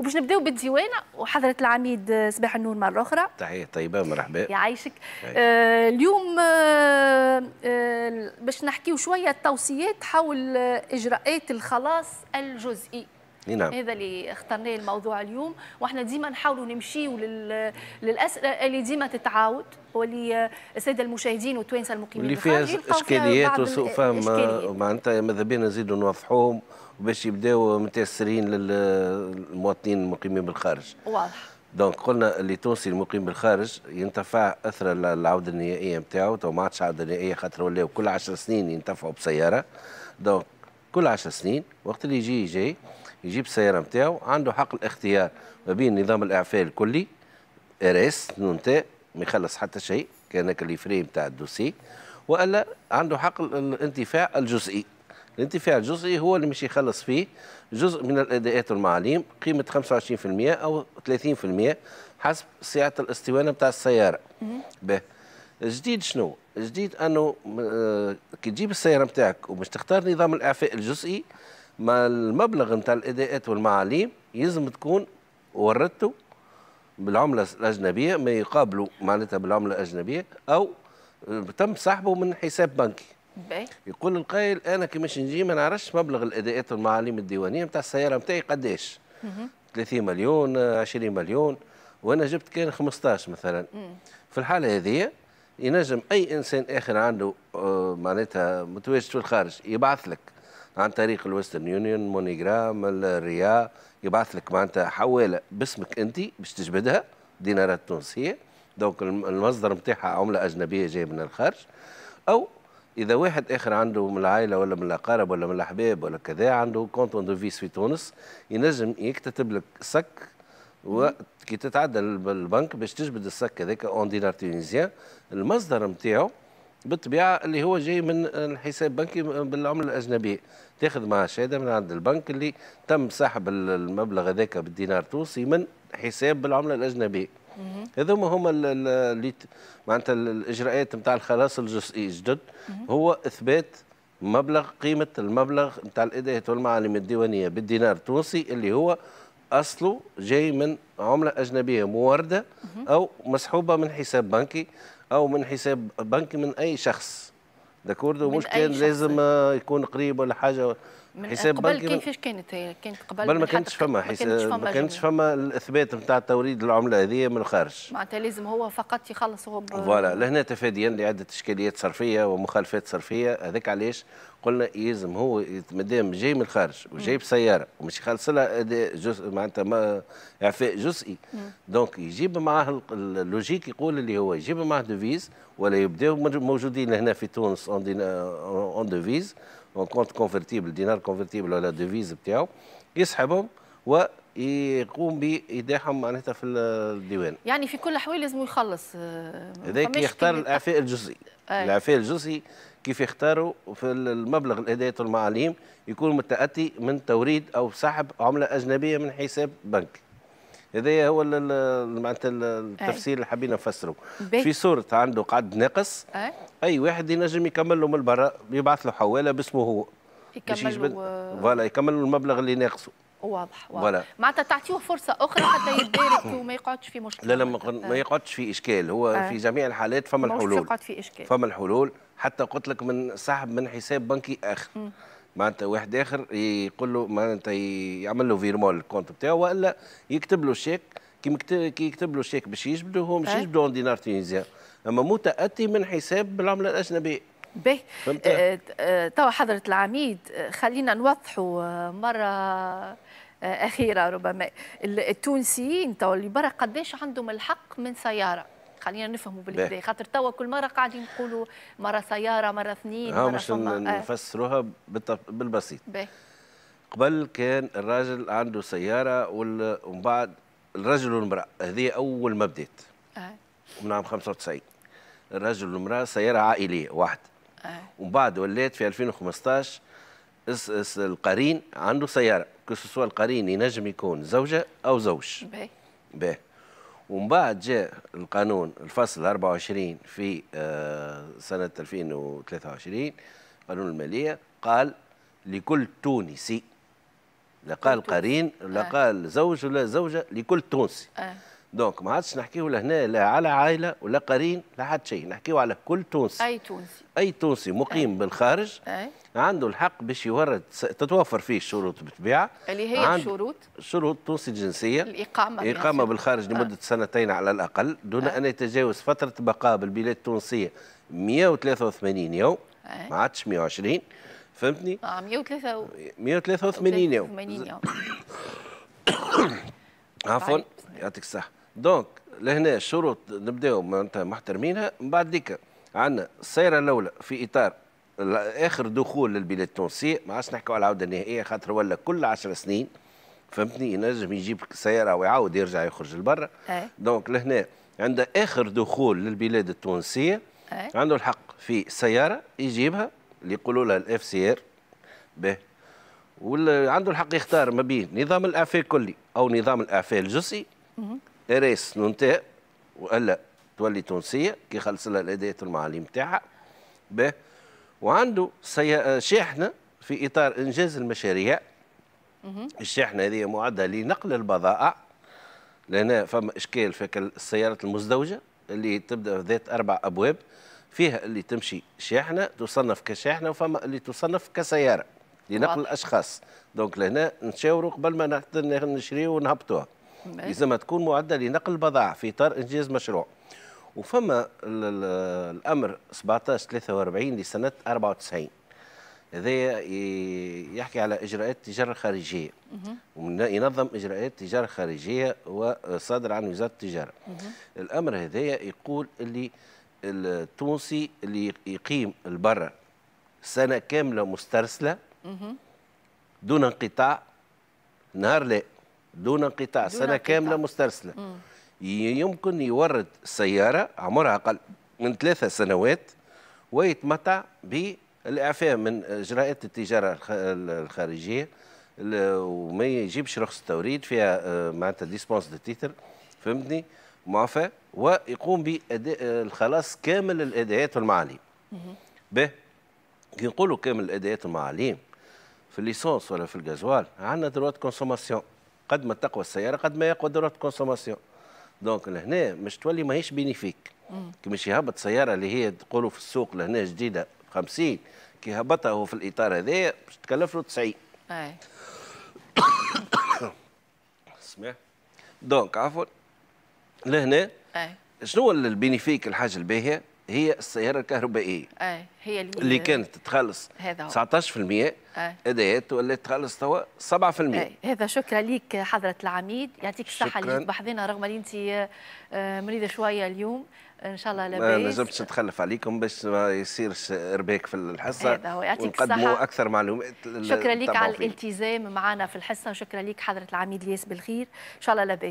وباش نبداو بالديوانه وحضره العميد صباح النور مره اخرى تحيه طيبه مرحبا يعيشك آه اليوم آه آه باش نحكيو شويه التوصيات حول آه، اجراءات الخلاص الجزئي نعم. هذا اللي اخترناه الموضوع اليوم واحنا ديما نحاولوا نمشيو لل... للاسئله اللي ديما تتعاود واللي الساده المشاهدين والتوانسه المقيمين اللي فيها اشكاليات وسوء فهم آه، معناتها ماذا بينا نزيدوا نوضحوهم باش يبداو متاثرين للمواطنين المقيمين بالخارج واضح دونك قلنا اللي تونسي المقيم بالخارج ينتفع اثر العوده النهائيه نتاعو تو ما عادش عوده نهائيه خاطر ولاو كل 10 سنين ينتفعوا بسياره دونك كل 10 سنين وقت اللي يجي يجي يجيب السياره نتاعو عنده حق الاختيار ما بين نظام الاعفاء الكلي ار اس نون تي ما يخلص حتى شيء كانك فريم تاع الدوسي والا عنده حق الانتفاع الجزئي الانتفاع الجزئي هو اللي مش يخلص فيه جزء من الاداءات والمعاليم قيمه 25% او 30% حسب سعه الاستوانه نتاع السياره به جديد شنو جديد انه آه، كي تجيب السياره نتاعك ومش تختار نظام الاعفاء الجزئي ما المبلغ نتاع الاداءات والمعاليم يلزم تكون وردته بالعمله الاجنبيه ما يقابلوا معناتها بالعمله الاجنبيه او تم سحبه من حساب بنكي باي. يقول القائل انا كي مش نجي ما نعرفش مبلغ الاداءات والمعاليم الديوانيه نتاع السياره نتاعي قداش 30 مليون 20 مليون وانا جبت كان 15 مثلا في الحاله هذه ينجم اي انسان اخر عنده آه، معناتها متواجد في الخارج يبعث لك عن طريق الويسترن يونيون مونيجرام الريا يبعث لك معناتها حواله باسمك انت باش تجبدها دينارات تونسيه دونك المصدر نتاعها عمله اجنبيه جايه من الخارج او اذا واحد اخر عنده من العائله ولا من الاقارب ولا من الاحباب ولا كذا عنده كونت اون ديفيس في تونس ينجم يكتتب لك سك وكي تتعدى البنك باش تجبد السك هذاك اون دينار تونسيان المصدر نتاعو بالطبيعه اللي هو جاي من الحساب بنكي بالعمله الاجنبيه تاخذ مع شهاده من عند البنك اللي تم سحب المبلغ هذاك بالدينار التونسي من حساب بالعمله الاجنبيه هذوما هما اللي معناتها الاجراءات نتاع الخلاص الجزئي جدد هو اثبات مبلغ قيمه المبلغ نتاع الاداه والمعالم الديوانيه بالدينار التونسي اللي هو اصله جاي من عمله اجنبيه مورده او مسحوبه من حساب بنكي او من حساب بنكي من اي شخص داكوردو مش كان لازم يكون قريب ولا حاجه من حساب قبل كيفاش كانت هي كانت قبل قبل ما كانتش فما حساب ما كانتش فما الاثبات نتاع توريد العمله هذه من الخارج معناتها لازم هو فقط يخلص هو فوالا لهنا تفاديا لعده اشكاليات صرفيه ومخالفات صرفيه هذاك علاش قلنا يلزم هو مادام جاي من الخارج وجاي بسياره ومش يخلص لها اداء جزء معناتها اعفاء جزئي دونك يجيب معاه اللوجيك يقول اللي هو يجيب معاه دوفيز ولا يبداو موجودين هنا في تونس اون دوفيز اون كونت كونفرتيبل دينار كونفرتيبل ولا ديفيز بتاعه يسحبهم و يقوم بايداعهم معناتها في الديوان يعني في كل الاحوال لازم يخلص آه، هذاك يختار الاعفاء الجزئي أي. الاعفاء الجزئي كيف يختاروا في المبلغ الهدايه المعاليم يكون متاتي من توريد او سحب عمله اجنبيه من حساب بنكي هذا هو معناتها التفسير اللي حابين نفسره في صورة عنده قعد ناقص أي. واحد ينجم يكمل له من برا يبعث له حواله باسمه هو يكمل آه. فوالا يكمل له المبلغ اللي ناقصه واضح واضح معناتها تعطيه فرصه اخرى حتى يبارك وما يقعدش في مشكله لا لا ما يقعدش في اشكال هو أي. في جميع الحالات فما الحلول يقعد في اشكال فما الحلول حتى قلت لك من سحب من حساب بنكي اخر م. معناتها واحد اخر يقول له معناتها يعمل له فيرمون الكونت بتاعه والا يكتب له شيك كي يكتب له شيك باش يجبدوا هو مش اون طيب. دينار تونيزيا اما متاتي من حساب بالعمله الاجنبيه به آه، آه، توا حضرة العميد آه، خلينا نوضحوا مرة أخيرة ربما التونسيين توا اللي برا قداش عندهم الحق من سيارة خلينا نفهموا بالكدا خاطر توا كل مره قاعدين نقولوا مره سياره مره اثنين مره باش آه. نفسروها بالبسيط بيه. قبل كان الراجل عنده سياره ومن بعد الرجل والمراه هذه اول ما بدات آه. من عام 95 الرجل والمراه سياره عائليه واحده آه. ومن بعد ولات في 2015 اس اس القرين عنده سياره كسوسوا القرين ينجم يكون زوجه او زوج باهي باهي ومن بعد جاء القانون الفصل 24 في آه، سنة 2023 قانون المالية قال لكل تونسي لا قال قرين لقال آه. قال زوج ولا زوجة لكل تونسي آه. دونك ما عادش نحكيه لهنا لا على عائله ولا قرين لا حد شيء نحكيه على كل تونسي اي تونسي اي تونسي مقيم أي. بالخارج أي. عنده الحق باش يورد تتوفر فيه الشروط بالطبيعه اللي هي الشروط شروط تونسي الجنسيه الاقامه الاقامه بالخارج لمده أه. سنتين على الاقل دون آه. ان يتجاوز فتره بقاء بالبلاد التونسيه 183 يوم أه. ما عادش 120 فهمتني؟ اه 103 183 يوم 183 يوم عفوا طيب، يعطيك الصحه دونك لهنا شروط نبداو معناتها محترمينها من بعد ديك عندنا السيره الاولى في اطار اخر دخول للبلاد التونسيه ما عادش نحكوا على العوده النهائيه خاطر ولا كل 10 سنين فهمتني ينجم يجيب سياره ويعاود يرجع يخرج لبرا إيه. دونك لهنا عند اخر دخول للبلاد التونسيه أي. عنده الحق في سياره يجيبها اللي يقولوا لها الاف سي ار به وعنده الحق يختار ما بين نظام الاعفاء كلي او نظام الاعفاء الجزئي اريس نونتاء وقال تولي تونسيه كي خلص لها الاداه المعاليم تاعها به وعنده شاحنه في اطار انجاز المشاريع الشاحنه هذه معده لنقل البضائع لهنا فما اشكال في السيارات المزدوجه اللي تبدا ذات اربع ابواب فيها اللي تمشي شاحنه تصنف كشاحنه وفما اللي تصنف كسياره لنقل الاشخاص دونك لهنا نشاوروا قبل ما نشريوا ونهبطوها لازمها تكون معده لنقل البضاعه في اطار انجاز مشروع وفما الامر 1743 لسنه 94 هذا يحكي على اجراءات التجاره الخارجيه ينظم اجراءات التجاره الخارجيه وصادر عن وزاره التجاره الامر هذا يقول اللي التونسي اللي يقيم البرة سنه كامله مسترسله دون انقطاع نهار لا دون انقطاع دون سنه انقطاع. كامله مسترسله مم. يمكن يورد سياره عمرها اقل من ثلاثة سنوات ويتمتع بالاعفاء من اجراءات التجاره الخارجيه وما يجيبش رخص توريد فيها آه، معناتها ديسبونس دو تيتر فهمتني معفى ويقوم باداء آه، الخلاص كامل الاداءات والمعاليم به كي نقولوا كامل الاداءات والمعاليم في الليسونس ولا في الجازوال عندنا دروات كونسوماسيون قد ما تقوى السياره قد ما يقوى دوره كونسوماسيون دونك لهنا مش تولي ماهيش بينيفيك كي مش يهبط سياره اللي هي تقولوا في السوق لهنا جديده 50 كي هبطها هو في الاطار هذايا باش تكلف له 90 اي اسمع دونك عفوا لهنا اي شنو البينيفيك الحاجه الباهيه هي السياره الكهربائيه اي هي اللي, اللي كانت تخلص هذا هو. 19% ادايات ولات تخلص توا 7% أي. هذا شكرا لك حضره العميد يعطيك الصحه اللي بحذينا رغم اللي انت آه، مريضه شويه اليوم ان شاء الله لاباس ما نجمتش نتخلف عليكم باش ما يصيرش ارباك في الحصه هذا هو يعطيك الصحه اكثر معلومات شكرا لك على الالتزام معنا في الحصه وشكرا لك حضره العميد الياس بالخير ان شاء الله لاباس